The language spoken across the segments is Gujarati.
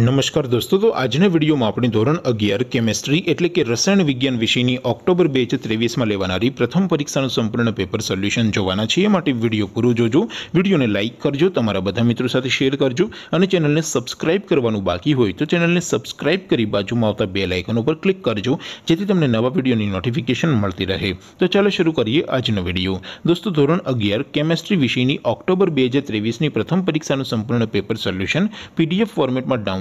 નમસ્કાર દોસ્તો તો આજના વિડીયોમાં આપણે ધોરણ અગિયાર કેમેસ્ટ્રી એટલે કે રસાયણ વિજ્ઞાન વિષયની ઓક્ટોબર બે હજાર ત્રેવીસમાં લેવાનારી પ્રથમ પરીક્ષાનું સંપૂર્ણ પેપર સોલ્યુશન જોવાના છીએ માટે વિડીયો પૂરો જોજો વિડીયોને લાઇક કરજો તમારા બધા મિત્રો સાથે શેર કરજો અને ચેનલને સબસ્ક્રાઇબ કરવાનું બાકી હોય તો ચેનલને સબસ્ક્રાઇબ કરી બાજુમાં આવતા બે લાઇકન ઉપર ક્લિક કરજો જેથી તમને નવા વિડીયોની નોટિફિકેશન મળતી રહે તો ચાલો શરૂ કરીએ આજનો વિડીયો દોસ્તો ધોરણ અગિયાર કેમેસ્ટ્રી વિષયની ઓક્ટોબર બે હજાર ત્રેવીસની પ્રથમ પરીક્ષાનું સંપૂર્ણ પેપર સોલ્યુશન પીડીએફ ફોર્મેટમાં ડાઉન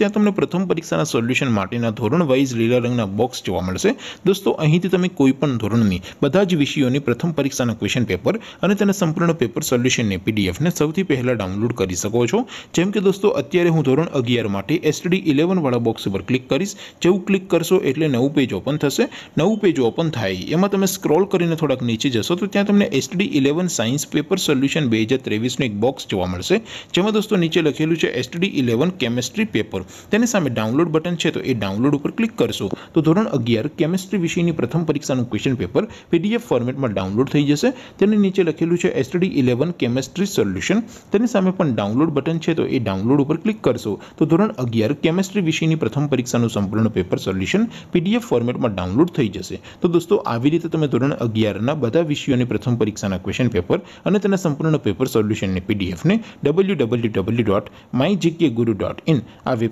ત્યાં તમને પ્રથમ પરીક્ષાના સોલ્યુશન માર્ટીના ધોરણ વાઇઝ લેયર રંગના બોક્સ જોવા મળશે દોસ્તો અહીંથી તમે કોઈ પણ ધોરણની બધા જ વિષયોની પ્રથમ પરીક્ષાના ક્વેશ્ચન પેપર અને તેના સંપૂર્ણ પેપર સોલ્યુશન ને પીડીએફ ને સૌથી પહેલા ડાઉનલોડ કરી શકો છો જેમ કે દોસ્તો અત્યારે હું ધોરણ 11 માટે STD 11 વાળા બોક્સ પર ક્લિક કરિસ જેઉ ક્લિક કરશો એટલે નવું પેજ ઓપન થશે નવું પેજ ઓપન થાય એમાં તમે સ્ક્રોલ કરીને થોડક નીચે જશો તો ત્યાં તમને STD 11 સાયન્સ પેપર સોલ્યુશન 2023 નો એક બોક્સ જોવા મળશે જેમ કે દોસ્તો નીચે લખેલું છે STD 11 કેમિસ્ટ્રી પેપર કરો તેની સામે ડાઉનલોડ બટન છે તો એ ડાઉનલોડ ઉપર ક્લિક કરશો તો ધોરણ અગિયાર કેમેસ્ટ્રી વિષયની પ્રથમ પરીક્ષાનું ક્વેશ્ચન પેપર પીડીએફ ફોર્મેટમાં ડાઉનલોડ થઈ જશે તેની નીચે લખેલું છે એસટીડી ઇલેવન કેમેસ્ટ્રી સોલ્યુશન તેની સામે પણ ડાઉનલોડ બટન છે તો એ ડાઉનલોડ ઉપર ક્લિક કરશો તો ધોરણ અગિયાર કેમેસ્ટ્રી વિષયની પ્રથમ પરીક્ષાનું સંપૂર્ણ પેપર સોલ્યુશન પીડીએફ ફોર્મેટમાં ડાઉનલોડ થઈ જશે તો દોસ્તો આવી રીતે તમે ધોરણ અગિયારના બધા વિષયોની પ્રથમ પરીક્ષાના ક્વેશ્ચન પેપર અને તેના સંપૂર્ણ પેપર સોલ્યુશનની પીડીએફને W W W dot my GK Guru dot in આ વેબ